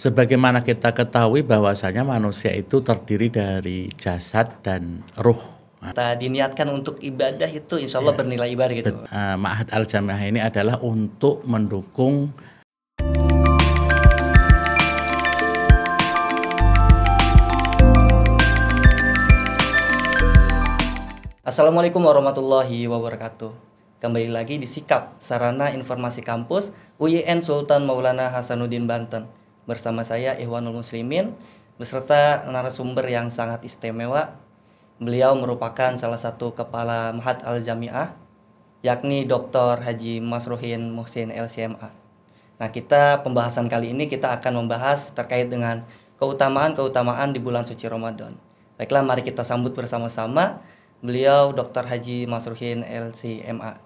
sebagaimana kita ketahui bahwasanya manusia itu terdiri dari jasad dan ruh. Kita diniatkan untuk ibadah itu insya Allah ya. bernilai ibadah gitu. Uh, Ma'had al-Jamiah ini adalah untuk mendukung Assalamualaikum warahmatullahi wabarakatuh. Kembali lagi di Sikap, Sarana Informasi Kampus UIN Sultan Maulana Hasanuddin Banten bersama saya Ihwanul Muslimin beserta narasumber yang sangat istimewa. Beliau merupakan salah satu kepala Mahat Al-Jami'ah yakni Dr. Haji Masruhin Muhsin LCMA. Nah, kita pembahasan kali ini kita akan membahas terkait dengan keutamaan-keutamaan di bulan suci Ramadan. Baiklah, mari kita sambut bersama-sama beliau Dr. Haji Masruhin LCMA.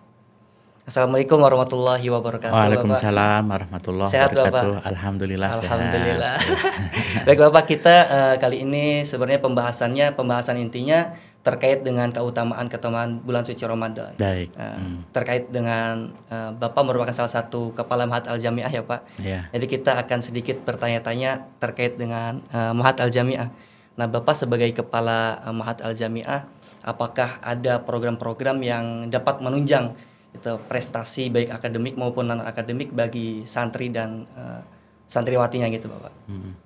Assalamualaikum warahmatullahi wabarakatuh. Waalaikumsalam Bapak. warahmatullahi sehat, wabarakatuh. Bapak. Alhamdulillah. Alhamdulillah. Sehat. Iya. Baik Bapak kita uh, kali ini sebenarnya pembahasannya pembahasan intinya terkait dengan keutamaan keutamaan bulan suci Ramadan. Baik. Uh, hmm. Terkait dengan uh, Bapak merupakan salah satu kepala Mahat Al Jamiah ya Pak. Yeah. Jadi kita akan sedikit bertanya-tanya terkait dengan uh, Mahat Al Jamiah. Nah Bapak sebagai kepala uh, Mahat Al Jamiah, apakah ada program-program yang dapat menunjang itu prestasi baik akademik maupun non akademik bagi santri dan uh, santriwatinya gitu bapak. Hmm.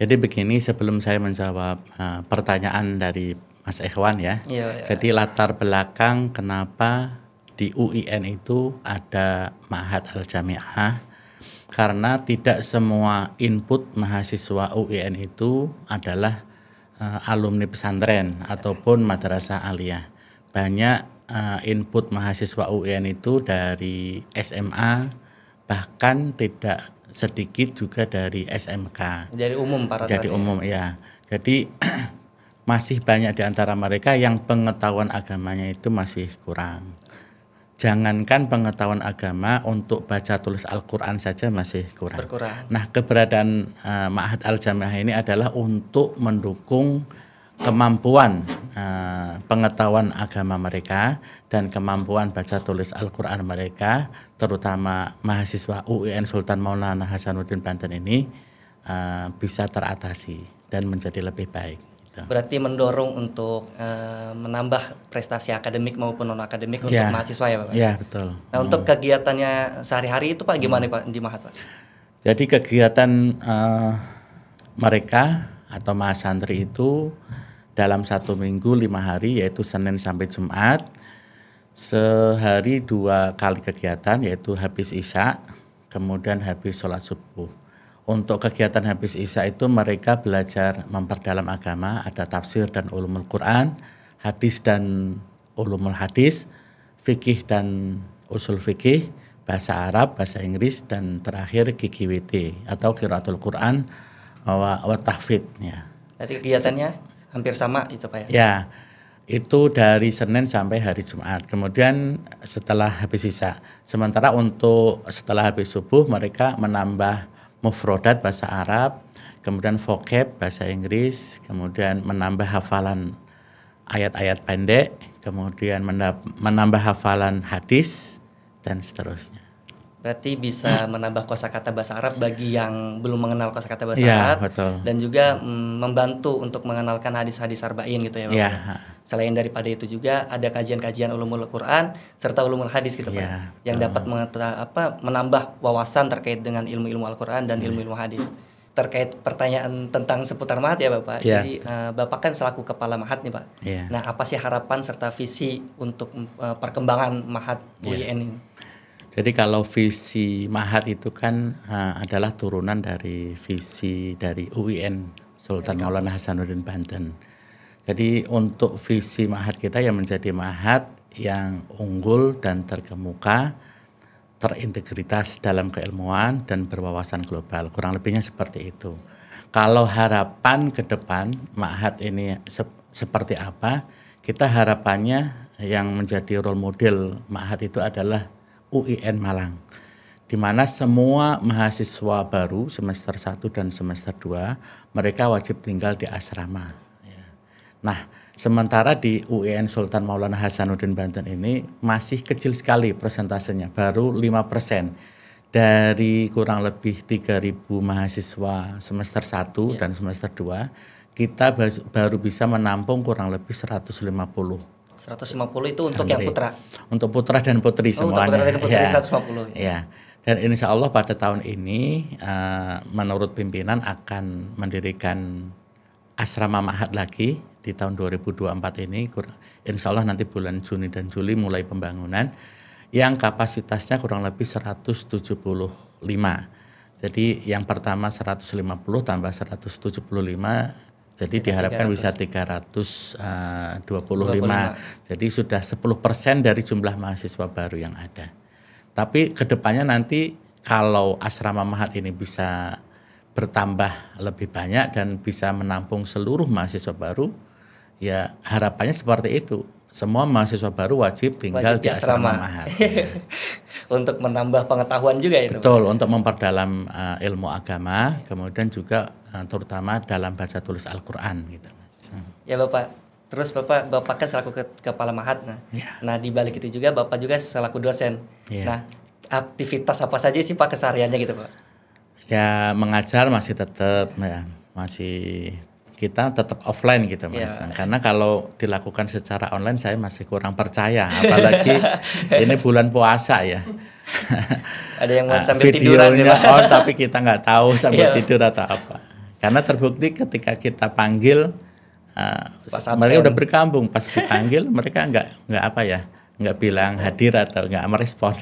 Jadi begini sebelum saya menjawab uh, pertanyaan dari Mas Ikhwan ya. Iya, iya. Jadi latar belakang kenapa di UIN itu ada Mahat Al Jamiah karena tidak semua input mahasiswa UIN itu adalah uh, alumni pesantren ataupun madrasah aliyah. Banyak uh, input mahasiswa UIN itu dari SMA bahkan tidak sedikit juga dari SMK. Jadi umum para Jadi tadi. umum ya. Jadi masih banyak di antara mereka yang pengetahuan agamanya itu masih kurang. Jangankan pengetahuan agama untuk baca tulis Al-Qur'an saja masih kurang. Berkurang. Nah, keberadaan uh, Ma'had Al-Jamiah ini adalah untuk mendukung kemampuan Eh, pengetahuan agama mereka dan kemampuan baca tulis Al-Quran mereka, terutama mahasiswa UIN Sultan Maulana Hasanuddin Banten ini uh, bisa teratasi dan menjadi lebih baik. Gitu. Berarti mendorong untuk uh, menambah prestasi akademik maupun non akademik untuk ya, mahasiswa ya Pak? Ya betul. Nah hmm. untuk kegiatannya sehari-hari itu Pak gimana hmm. Pak di Mahat Pak? Jadi kegiatan uh, mereka atau mahasantri itu uh, dalam satu minggu lima hari yaitu Senin sampai Jumat sehari dua kali kegiatan yaitu habis isya kemudian habis sholat subuh untuk kegiatan habis isya itu mereka belajar memperdalam agama ada tafsir dan ulumul Quran hadis dan ulumul hadis fikih dan usul fikih bahasa Arab bahasa Inggris dan terakhir kikiwiti atau kiraatul Quran wa, wa tahfidnya Jadi kegiatannya hampir sama itu Pak ya? Ya, itu dari Senin sampai hari Jumat. Kemudian setelah habis sisa. Sementara untuk setelah habis subuh mereka menambah mufrodat bahasa Arab, kemudian vocab bahasa Inggris, kemudian menambah hafalan ayat-ayat pendek, kemudian menambah hafalan hadis dan seterusnya berarti bisa menambah kosakata bahasa Arab bagi yang belum mengenal kosakata bahasa ya, Arab betul. dan juga mm, membantu untuk mengenalkan hadis-hadis arba'in gitu ya Pak. Ya. Selain daripada itu juga ada kajian-kajian ulumul Quran serta ulumul hadis gitu Pak ya, yang dapat apa menambah wawasan terkait dengan ilmu-ilmu Al-Qur'an dan iya. ilmu-ilmu hadis. Terkait pertanyaan tentang seputar mahat ya Bapak. Ya. Jadi uh, Bapak kan selaku kepala mahat nih Pak. Ya. Nah, apa sih harapan serta visi untuk uh, perkembangan mahat iya. UIN ini? Jadi kalau visi Mahat itu kan uh, adalah turunan dari visi dari UIN Sultan Maulana Hasanuddin Banten. Jadi untuk visi Mahat kita yang menjadi Mahat yang unggul dan terkemuka, terintegritas dalam keilmuan dan berwawasan global. Kurang lebihnya seperti itu. Kalau harapan ke depan Mahat ini se seperti apa? Kita harapannya yang menjadi role model Mahat itu adalah UIN Malang di mana semua mahasiswa baru semester 1 dan semester 2 mereka wajib tinggal di asrama. Ya. Nah, sementara di UIN Sultan Maulana Hasanuddin Banten ini masih kecil sekali persentasenya, baru 5% dari kurang lebih 3000 mahasiswa semester 1 yeah. dan semester 2 kita baru bisa menampung kurang lebih 150 150 itu untuk yang putra. Untuk putra dan putri oh, semuanya. Untuk putra dan putri ya. 150. Ya. Dan insya Allah pada tahun ini uh, menurut pimpinan akan mendirikan asrama mahat lagi di tahun 2024 ini. Insya Allah nanti bulan Juni dan Juli mulai pembangunan yang kapasitasnya kurang lebih 175. Jadi yang pertama 150 tambah 175 jadi diharapkan 300. bisa 325. 25. Eh, Jadi sudah 10% dari jumlah mahasiswa baru yang ada. Tapi kedepannya nanti kalau asrama mahat ini bisa bertambah lebih banyak dan bisa menampung seluruh mahasiswa baru, ya harapannya seperti itu semua mahasiswa baru wajib tinggal wajib di asrama, asrama Mahat. Ya. untuk menambah pengetahuan juga itu. Betul, untuk memperdalam uh, ilmu agama, kemudian juga uh, terutama dalam baca tulis Al-Qur'an gitu, Mas. Hmm. Ya, Bapak terus bapak bapak kan selaku ke, kepala mahat nah Ya. nah di balik itu juga bapak juga selaku dosen Ya. nah aktivitas apa saja sih pak kesehariannya gitu pak ya mengajar masih tetap ya masih kita tetap offline gitu mas. Iya. Karena kalau dilakukan secara online saya masih kurang percaya, apalagi ini bulan puasa ya. Ada yang mau nah, sampai Videonya tiduran on, oh, tapi kita nggak tahu sampai iya. yeah. tidur atau apa. Karena terbukti ketika kita panggil, eh, mereka udah berkambung pas dipanggil mereka nggak nggak apa ya nggak bilang hadir atau nggak merespon.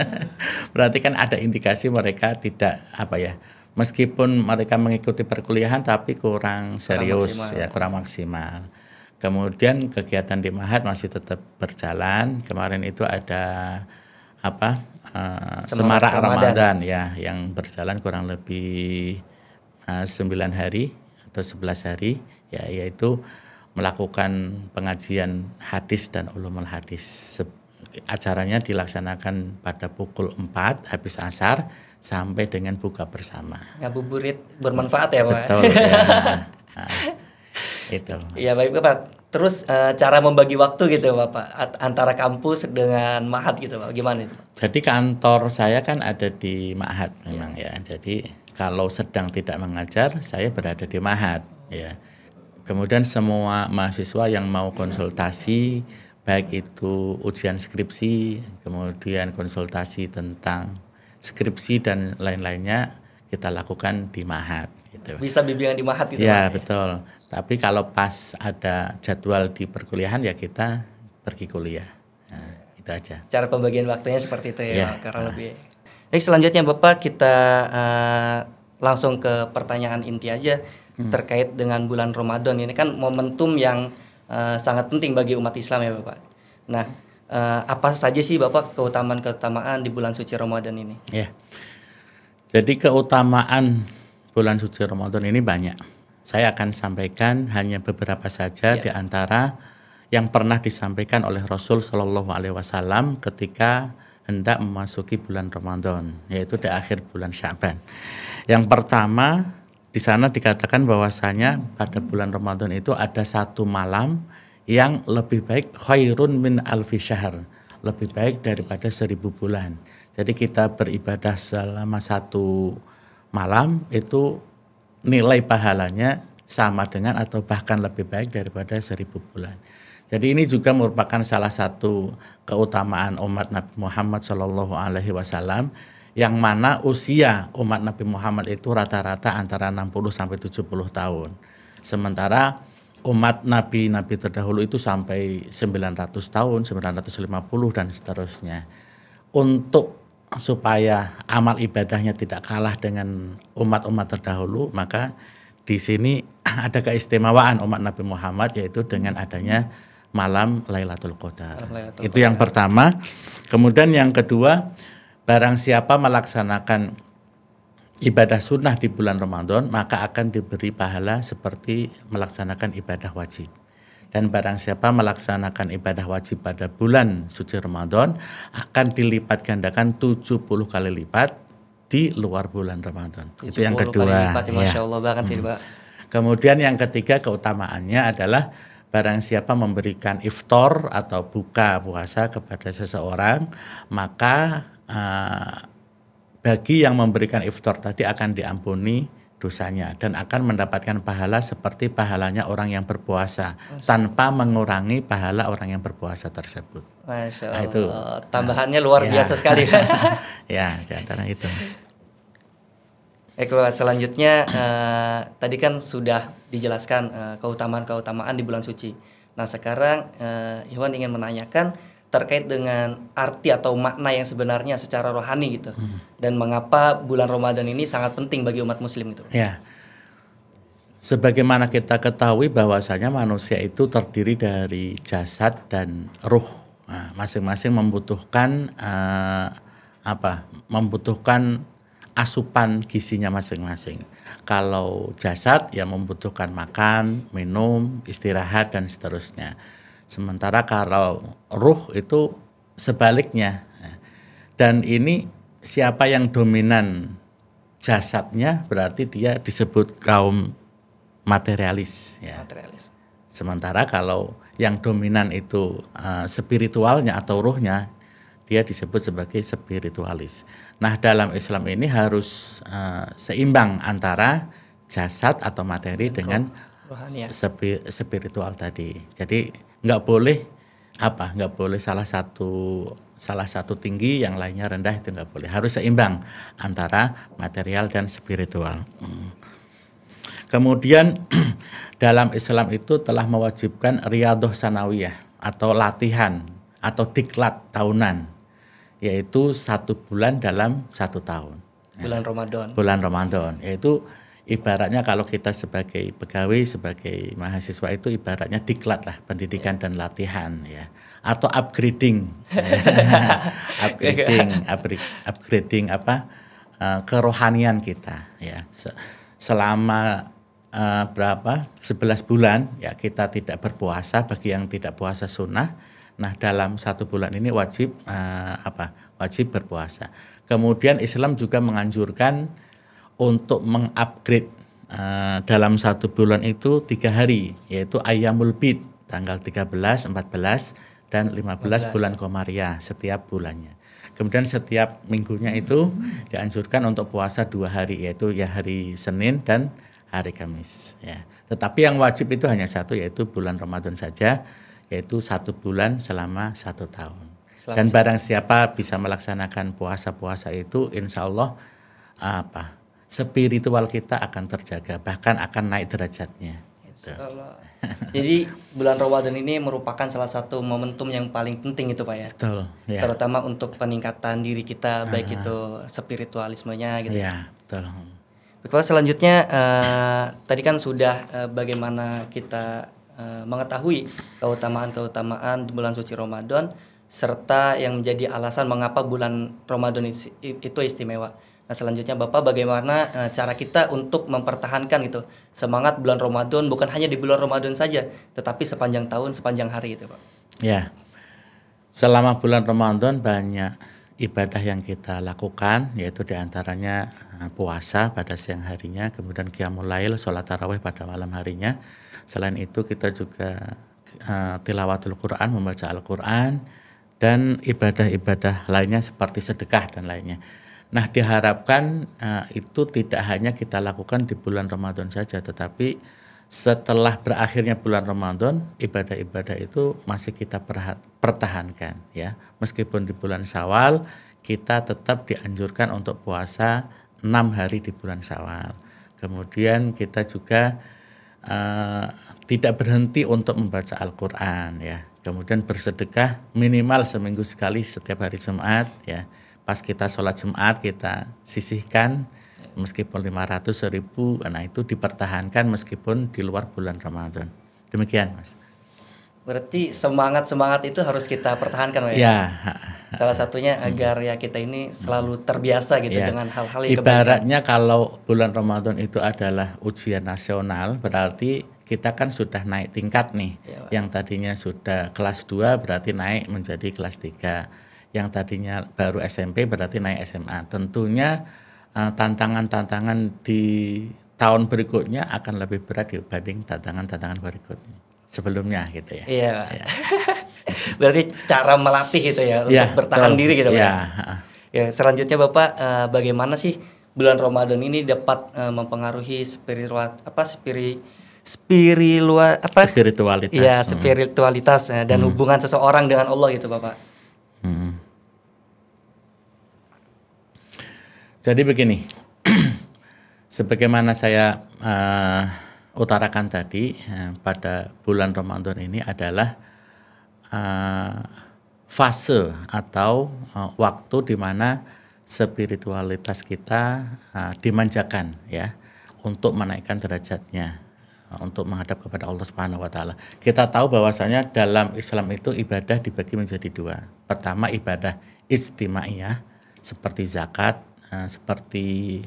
Berarti kan ada indikasi mereka tidak apa ya meskipun mereka mengikuti perkuliahan tapi kurang serius kurang ya kurang maksimal. Kemudian kegiatan di Mahat masih tetap berjalan. Kemarin itu ada apa uh, Semarak, Ramadan. Ramadan ya yang berjalan kurang lebih uh, hari atau sebelas hari ya yaitu melakukan pengajian hadis dan ulumul hadis. Acaranya dilaksanakan pada pukul 4 habis asar sampai dengan buka bersama. Ngabuburit bermanfaat ya Pak. Betul. ya. Nah, itu. Iya baik pak Terus e, cara membagi waktu gitu Bapak antara kampus dengan mahat gitu Pak. Gimana itu? Pak? Jadi kantor saya kan ada di mahat iya. memang ya. ya. Jadi kalau sedang tidak mengajar saya berada di mahat ya. Kemudian semua mahasiswa yang mau konsultasi baik itu ujian skripsi, kemudian konsultasi tentang skripsi dan lain-lainnya kita lakukan di Mahat. Gitu. Bisa bimbingan di Mahat gitu. Ya, kan, betul. Tapi kalau pas ada jadwal di perkuliahan ya kita pergi kuliah. Nah, itu aja. Cara pembagian waktunya seperti itu ya, ya. karena nah. lebih. Baik, eh, selanjutnya Bapak kita uh, langsung ke pertanyaan inti aja hmm. terkait dengan bulan Ramadan. Ini kan momentum yang uh, sangat penting bagi umat Islam ya Bapak. Nah, uh, apa saja sih Bapak keutamaan-keutamaan di bulan suci Ramadan ini? Ya. Jadi keutamaan bulan suci Ramadan ini banyak. Saya akan sampaikan hanya beberapa saja ya. di antara yang pernah disampaikan oleh Rasul Shallallahu alaihi wasallam ketika hendak memasuki bulan Ramadan, yaitu di akhir bulan Syaban. Yang pertama, di sana dikatakan bahwasanya pada bulan Ramadan itu ada satu malam yang lebih baik khairun min alfi syahr lebih baik daripada seribu bulan jadi kita beribadah selama satu malam itu nilai pahalanya sama dengan atau bahkan lebih baik daripada seribu bulan jadi ini juga merupakan salah satu keutamaan umat Nabi Muhammad Shallallahu Alaihi Wasallam yang mana usia umat Nabi Muhammad itu rata-rata antara 60 sampai 70 tahun. Sementara umat nabi-nabi terdahulu itu sampai 900 tahun, 950 dan seterusnya. Untuk supaya amal ibadahnya tidak kalah dengan umat-umat terdahulu, maka di sini ada keistimewaan umat Nabi Muhammad yaitu dengan adanya malam Lailatul Qadar. Itu yang pertama. Kemudian yang kedua, barang siapa melaksanakan ibadah sunnah di bulan Ramadan maka akan diberi pahala seperti melaksanakan ibadah wajib. Dan barang siapa melaksanakan ibadah wajib pada bulan suci Ramadan akan dilipat gandakan 70 kali lipat di luar bulan Ramadan. Itu yang kedua. lipat, ya. ya. Masya Allah banget hmm. Kemudian yang ketiga keutamaannya adalah barang siapa memberikan iftor atau buka puasa kepada seseorang maka uh, bagi yang memberikan iftar tadi akan diampuni dosanya dan akan mendapatkan pahala seperti pahalanya orang yang berpuasa Masya tanpa mengurangi pahala orang yang berpuasa tersebut. Masya Allah. Nah, itu tambahannya nah, luar ya. biasa sekali. ya, di antara itu. Mas. Eko, selanjutnya uh, tadi kan sudah dijelaskan uh, keutamaan-keutamaan di bulan suci. Nah, sekarang uh, eh, Iwan ingin menanyakan terkait dengan arti atau makna yang sebenarnya secara rohani gitu hmm. dan mengapa bulan Ramadan ini sangat penting bagi umat muslim gitu. Ya. Sebagaimana kita ketahui bahwasanya manusia itu terdiri dari jasad dan ruh. masing nah, masing-masing membutuhkan uh, apa? membutuhkan asupan gizinya masing-masing. Kalau jasad ya membutuhkan makan, minum, istirahat dan seterusnya Sementara kalau ruh itu sebaliknya. Dan ini siapa yang dominan jasadnya berarti dia disebut kaum materialis ya. Materialis. Sementara kalau yang dominan itu uh, spiritualnya atau ruhnya dia disebut sebagai spiritualis. Nah, dalam Islam ini harus uh, seimbang antara jasad atau materi dengan spiritual tadi. Jadi nggak boleh apa nggak boleh salah satu salah satu tinggi yang lainnya rendah itu nggak boleh harus seimbang antara material dan spiritual hmm. kemudian dalam Islam itu telah mewajibkan riadoh sanawiyah atau latihan atau diklat tahunan yaitu satu bulan dalam satu tahun bulan Ramadan bulan Ramadan yaitu ibaratnya kalau kita sebagai pegawai sebagai mahasiswa itu ibaratnya diklat lah pendidikan dan latihan ya atau upgrading upgrading upgrading apa uh, kerohanian kita ya selama uh, berapa 11 bulan ya kita tidak berpuasa bagi yang tidak puasa sunnah nah dalam satu bulan ini wajib uh, apa wajib berpuasa kemudian Islam juga menganjurkan untuk mengupgrade uh, dalam satu bulan itu tiga hari yaitu ayamul bid tanggal 13, 14 dan 15, 15. bulan komariah setiap bulannya. Kemudian setiap minggunya itu dianjurkan untuk puasa dua hari yaitu ya hari Senin dan hari Kamis ya. Tetapi yang wajib itu hanya satu yaitu bulan Ramadan saja yaitu satu bulan selama satu tahun. Dan barang siapa bisa melaksanakan puasa-puasa itu insya Allah apa spiritual kita akan terjaga, bahkan akan naik derajatnya. Gitu. Jadi bulan Ramadan ini merupakan salah satu momentum yang paling penting itu Pak ya. Betul. Ya. Terutama untuk peningkatan diri kita baik ah. itu spiritualismenya gitu. Ya iya, betul. Baik, selanjutnya uh, tadi kan sudah uh, bagaimana kita eh, mengetahui keutamaan-keutamaan di bulan suci Ramadan serta yang menjadi alasan mengapa bulan Ramadan itu istimewa. Nah, selanjutnya Bapak bagaimana eh, cara kita untuk mempertahankan gitu semangat bulan Ramadan bukan hanya di bulan Ramadan saja, tetapi sepanjang tahun, sepanjang hari itu, Pak. Ya. Selama bulan Ramadan banyak ibadah yang kita lakukan yaitu diantaranya eh, puasa pada siang harinya, kemudian qiyamul lail, sholat tarawih pada malam harinya. Selain itu kita juga uh, tilawatul Quran, membaca Al-Quran, dan ibadah-ibadah lainnya seperti sedekah dan lainnya. Nah, diharapkan uh, itu tidak hanya kita lakukan di bulan Ramadan saja, tetapi setelah berakhirnya bulan Ramadan, ibadah-ibadah itu masih kita perhat, pertahankan ya. Meskipun di bulan Syawal, kita tetap dianjurkan untuk puasa 6 hari di bulan Syawal. Kemudian kita juga uh, tidak berhenti untuk membaca Al-Qur'an ya. Kemudian bersedekah minimal seminggu sekali setiap hari Jumat ya pas kita sholat Jumat kita sisihkan meskipun 500 seribu nah itu dipertahankan meskipun di luar bulan Ramadan demikian mas berarti semangat semangat itu harus kita pertahankan ya, ya. salah satunya agar ya kita ini selalu terbiasa gitu ya. dengan hal-hal yang ibaratnya kebaikan. kalau bulan Ramadan itu adalah ujian nasional berarti kita kan sudah naik tingkat nih ya, yang tadinya sudah kelas 2 berarti naik menjadi kelas 3 yang tadinya baru SMP berarti naik SMA. Tentunya eh, tantangan-tantangan uh, di tahun berikutnya akan lebih berat dibanding tantangan-tantangan berikutnya sebelumnya gitu ya. Iya. Ya. berarti cara melatih gitu ya, ya bertahan betul. diri gitu ya. Pak. Iya, ya, selanjutnya Bapak uh, bagaimana sih bulan Ramadan ini dapat uh, mempengaruhi spiritual apa spiri spiritual apa spiritualitas. Iya, ya spiritualitas hmm. dan hmm. hubungan seseorang dengan Allah gitu Bapak. Hmm. Jadi begini, sebagaimana saya uh, utarakan tadi uh, pada bulan Ramadan ini adalah uh, fase atau uh, waktu di mana spiritualitas kita uh, dimanjakan ya untuk menaikkan derajatnya untuk menghadap kepada Allah Subhanahu wa taala. Kita tahu bahwasanya dalam Islam itu ibadah dibagi menjadi dua. Pertama ibadah istimaiyah seperti zakat, Eh, seperti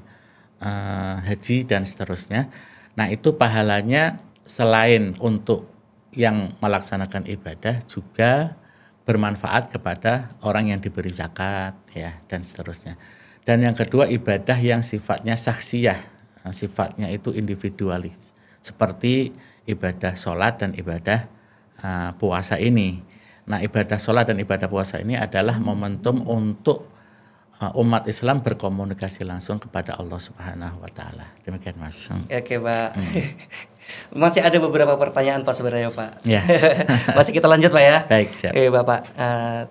uh, haji dan seterusnya. Nah, itu pahalanya selain untuk yang melaksanakan ibadah juga bermanfaat kepada orang yang diberi zakat ya dan seterusnya. Dan yang kedua ibadah yang sifatnya saksiyah, eh, sifatnya itu individualis. Seperti ibadah sholat dan ibadah uh, puasa ini. Nah, ibadah sholat dan ibadah puasa ini adalah momentum untuk Eh, umat Islam berkomunikasi langsung kepada Allah Subhanahu wa taala. Demikian Mas. Hmm. Ya, oke, Pak. Hmm. Masih ada beberapa pertanyaan Pak sebenarnya, Pak. Ya. Masih kita lanjut, Pak ya. Baik, siap. Oke, Bapak. Uh,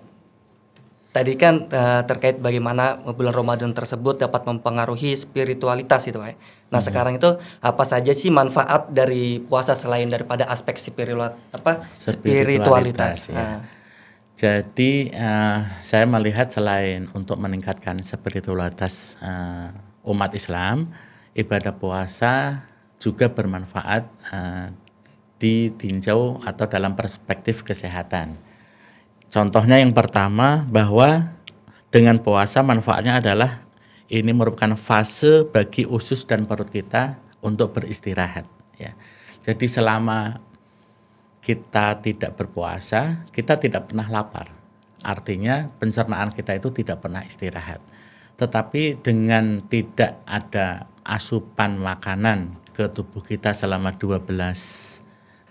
tadi kan uh, terkait bagaimana bulan Ramadan tersebut dapat mempengaruhi spiritualitas itu Pak. Ya. Nah, hmm. sekarang itu apa saja sih manfaat dari puasa selain daripada aspek spiritual apa spiritualitas? spiritualitas. Ya. Uh. Jadi uh, saya melihat selain untuk meningkatkan spiritualitas uh, umat Islam, ibadah puasa juga bermanfaat uh, ditinjau atau dalam perspektif kesehatan. Contohnya yang pertama bahwa dengan puasa manfaatnya adalah ini merupakan fase bagi usus dan perut kita untuk beristirahat. Ya. Jadi selama kita tidak berpuasa, kita tidak pernah lapar. Artinya pencernaan kita itu tidak pernah istirahat. Tetapi dengan tidak ada asupan makanan ke tubuh kita selama 12 12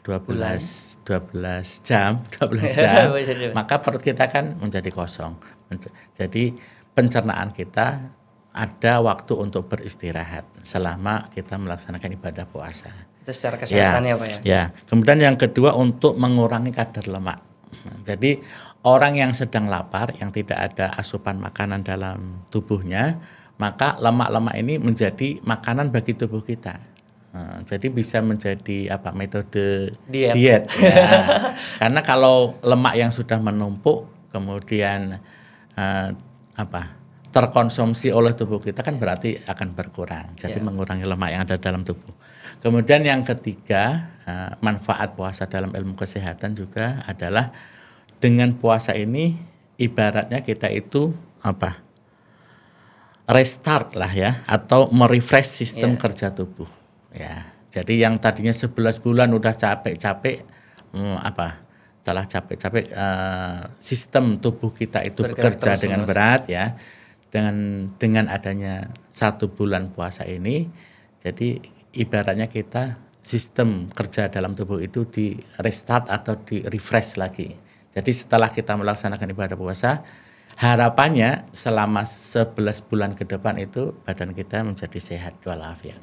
12 jam, 12 jam, maka perut kita kan menjadi kosong. Jadi pencernaan kita ada waktu untuk beristirahat selama kita melaksanakan ibadah puasa. Itu secara kesehatan ya, ya Pak ya. Ya. Kemudian yang kedua untuk mengurangi kadar lemak. Jadi orang yang sedang lapar, yang tidak ada asupan makanan dalam tubuhnya, maka lemak-lemak ini menjadi makanan bagi tubuh kita. Hmm, jadi bisa menjadi apa metode diet, diet ya. karena kalau lemak yang sudah menumpuk kemudian eh, apa terkonsumsi oleh tubuh kita kan berarti akan berkurang jadi yeah. mengurangi lemak yang ada dalam tubuh Kemudian yang ketiga, manfaat puasa dalam ilmu kesehatan juga adalah dengan puasa ini ibaratnya kita itu apa? restart lah ya atau merefresh sistem yeah. kerja tubuh ya. Jadi yang tadinya 11 bulan udah capek-capek hmm, apa? telah capek-capek uh, sistem tubuh kita itu Bergerak bekerja terus dengan terus. berat ya. Dengan dengan adanya satu bulan puasa ini jadi ibaratnya kita sistem kerja dalam tubuh itu di restart atau di refresh lagi. Jadi setelah kita melaksanakan ibadah puasa, harapannya selama 11 bulan ke depan itu badan kita menjadi sehat walafiat.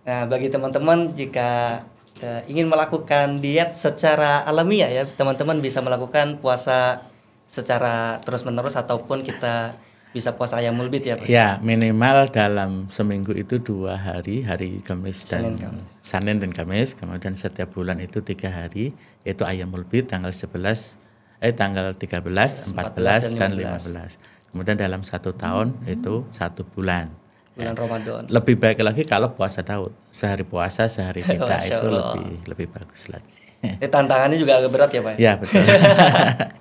Nah, bagi teman-teman jika eh, ingin melakukan diet secara alamiah ya, teman-teman bisa melakukan puasa secara terus-menerus ataupun kita bisa puasa ayam mulbit ya Pak? Ya minimal dalam seminggu itu dua hari hari Kamis dan Senin, dan Kamis kemudian setiap bulan itu tiga hari yaitu ayam mulbit tanggal 11 eh tanggal 13, 14, belas dan 15. 15. Kemudian dalam satu tahun hmm. itu satu bulan. Bulan ya. Ramadan. Lebih baik lagi kalau puasa Daud. Sehari puasa, sehari tidak itu lebih lebih bagus lagi. Eh, tantangannya juga agak berat ya Pak? Ya betul.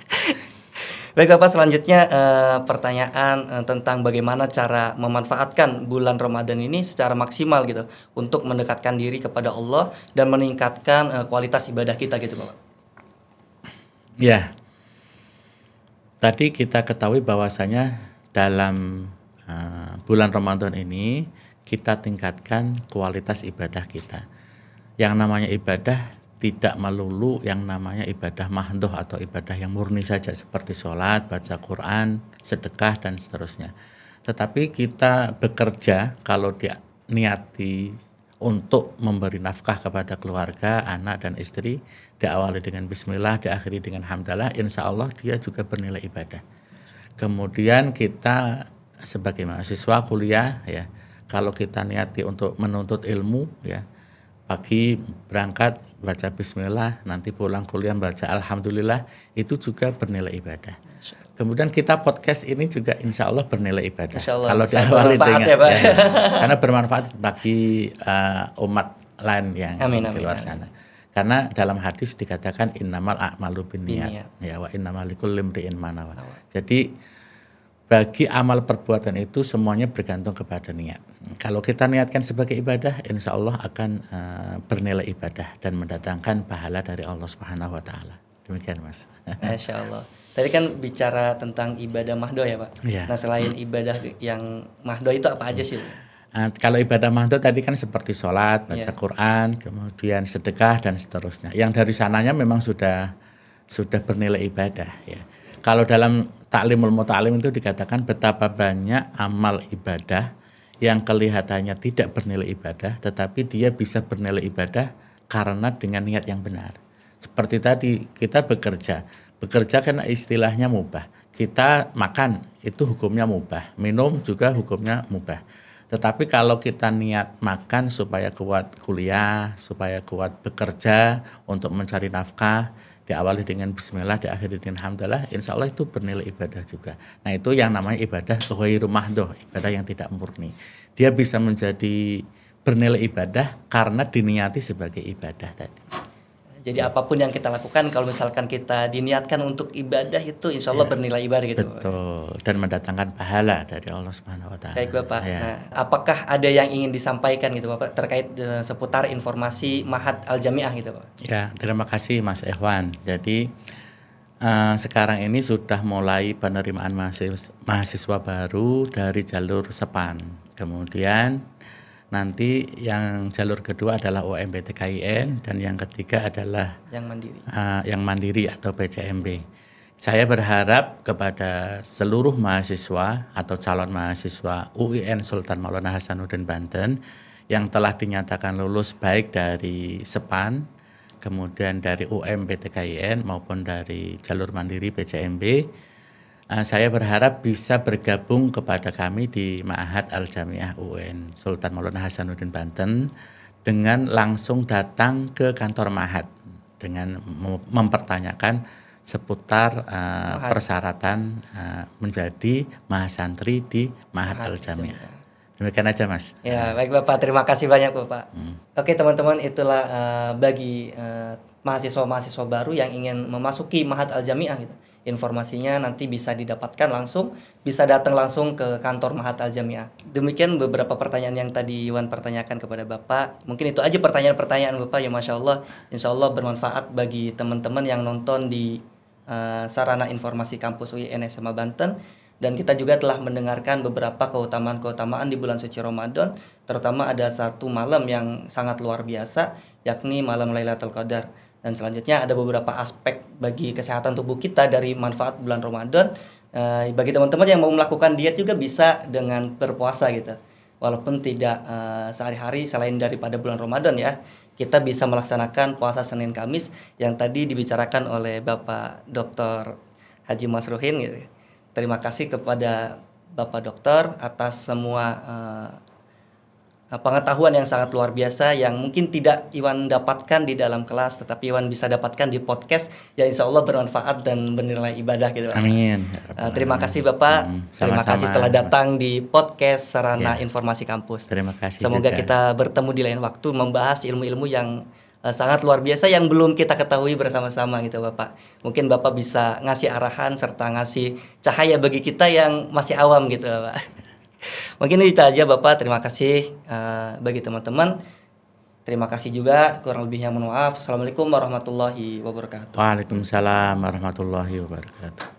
Baik Bapak, selanjutnya uh, pertanyaan uh, tentang bagaimana cara memanfaatkan bulan Ramadan ini secara maksimal gitu untuk mendekatkan diri kepada Allah dan meningkatkan uh, kualitas ibadah kita gitu Bapak. Ya. Tadi kita ketahui bahwasanya dalam uh, bulan Ramadan ini kita tingkatkan kualitas ibadah kita. Yang namanya ibadah tidak melulu yang namanya ibadah mahdoh atau ibadah yang murni saja seperti sholat, baca Quran, sedekah dan seterusnya. Tetapi kita bekerja kalau dia niati untuk memberi nafkah kepada keluarga, anak dan istri, diawali dengan bismillah, diakhiri dengan hamdalah, insya Allah dia juga bernilai ibadah. Kemudian kita sebagai mahasiswa kuliah ya, kalau kita niati untuk menuntut ilmu ya, pagi berangkat baca bismillah, nanti pulang kuliah baca alhamdulillah, itu juga bernilai ibadah. Kemudian kita podcast ini juga insya Allah bernilai ibadah. Allah, Kalau diawali dengan ya, Pak. Ya, ya. karena bermanfaat bagi uh, umat lain yang amin, di luar sana. Amin. Karena dalam hadis dikatakan innamal a'malu binniyat. Ya wa innamal likulli imri'in manawa. Jadi bagi amal perbuatan itu semuanya bergantung kepada niat. Kalau kita niatkan sebagai ibadah, insya Allah akan uh, bernilai ibadah dan mendatangkan pahala dari Allah Subhanahu Wa Taala. Demikian mas. Insya Allah. Tadi kan bicara tentang ibadah mahdo ya pak. Ya. Nah selain ibadah yang mahdo itu apa aja sih? Uh, kalau ibadah mahdo tadi kan seperti sholat, baca ya. Quran, kemudian sedekah dan seterusnya. Yang dari sananya memang sudah sudah bernilai ibadah ya. Kalau dalam taklimul Mutaalim itu dikatakan betapa banyak amal ibadah yang kelihatannya tidak bernilai ibadah tetapi dia bisa bernilai ibadah karena dengan niat yang benar. Seperti tadi kita bekerja, bekerja karena istilahnya mubah. Kita makan itu hukumnya mubah, minum juga hukumnya mubah. Tetapi kalau kita niat makan supaya kuat kuliah, supaya kuat bekerja untuk mencari nafkah, diawali dengan bismillah diakhiri dengan hamdalah insya Allah itu bernilai ibadah juga nah itu yang namanya ibadah tuhai rumah doh ibadah yang tidak murni dia bisa menjadi bernilai ibadah karena diniati sebagai ibadah tadi jadi iya. apapun yang kita lakukan, kalau misalkan kita diniatkan untuk ibadah itu, insya Allah yeah. bernilai ibadah gitu. Betul. Dan mendatangkan pahala dari Allah Subhanahu Wa Taala. Baik bapak. Yeah. Nah, apakah ada yang ingin disampaikan gitu bapak terkait uh, seputar informasi Mahat Al Jamiah gitu pak? Ya, terima kasih Mas Ikhwan. Jadi uh, sekarang ini sudah mulai penerimaan mahasiswa, mahasiswa baru dari jalur Sepan. Kemudian Nanti yang jalur kedua adalah UMBTKIN dan yang ketiga adalah yang mandiri, uh, yang mandiri atau PCMB. Saya berharap kepada seluruh mahasiswa atau calon mahasiswa UIN Sultan Maulana Hasanuddin Banten yang telah dinyatakan lulus baik dari SEPAN, kemudian dari UMBTKIN maupun dari jalur mandiri PCMB Eh, saya berharap bisa bergabung kepada kami di Maahad Al-Jamiah UN Sultan Maulana Hasanuddin Banten dengan langsung datang ke kantor Maahad dengan mempertanyakan seputar uh, persyaratan uh, menjadi mahasantri di Maahad Al-Jamiah. Demikian aja Mas. Ya, baik Bapak. Terima kasih banyak Bapak. Hmm. Oke, teman-teman, itulah uh, bagi uh, mahasiswa-mahasiswa baru yang ingin memasuki Maahad Al-Jamiah gitu informasinya nanti bisa didapatkan langsung, bisa datang langsung ke kantor Mahat Al Jamiah. Demikian beberapa pertanyaan yang tadi Iwan pertanyakan kepada Bapak. Mungkin itu aja pertanyaan-pertanyaan Bapak ya Masya Allah. Insya Allah bermanfaat bagi teman-teman yang nonton di uh, Sarana Informasi Kampus UIN SMA Banten dan kita juga telah mendengarkan beberapa keutamaan-keutamaan di bulan suci Ramadan, terutama ada satu malam yang sangat luar biasa, yakni malam Lailatul Qadar. Dan selanjutnya ada beberapa aspek bagi kesehatan tubuh kita dari manfaat bulan Ramadan. uh, bagi teman-teman yang mau melakukan diet juga bisa dengan berpuasa gitu. Walaupun tidak uh, sehari-hari selain daripada bulan Ramadan ya, kita bisa melaksanakan puasa Senin Kamis yang tadi dibicarakan oleh Bapak Dr. Haji Masruhin gitu. Terima kasih kepada Bapak Dokter atas semua uh, Eh, pengetahuan yang sangat luar biasa yang mungkin tidak Iwan dapatkan di dalam kelas tetapi Iwan bisa dapatkan di podcast yang insya Allah bermanfaat dan bernilai ibadah gitu. Amin. Uh, terima kasih Bapak, hmm, sama-sama. terima kasih telah datang di podcast Sarana yeah. Informasi Kampus. Terima kasih. Semoga juga. kita bertemu di lain waktu membahas ilmu-ilmu yang uh, sangat luar biasa yang belum kita ketahui bersama-sama gitu Bapak. Mungkin Bapak bisa ngasih arahan serta ngasih cahaya bagi kita yang masih awam gitu Bapak. Mungkin itu aja Bapak, terima kasih uh, bagi teman-teman. Terima kasih juga, kurang lebihnya mohon maaf. Assalamualaikum warahmatullahi wabarakatuh. Waalaikumsalam warahmatullahi wabarakatuh.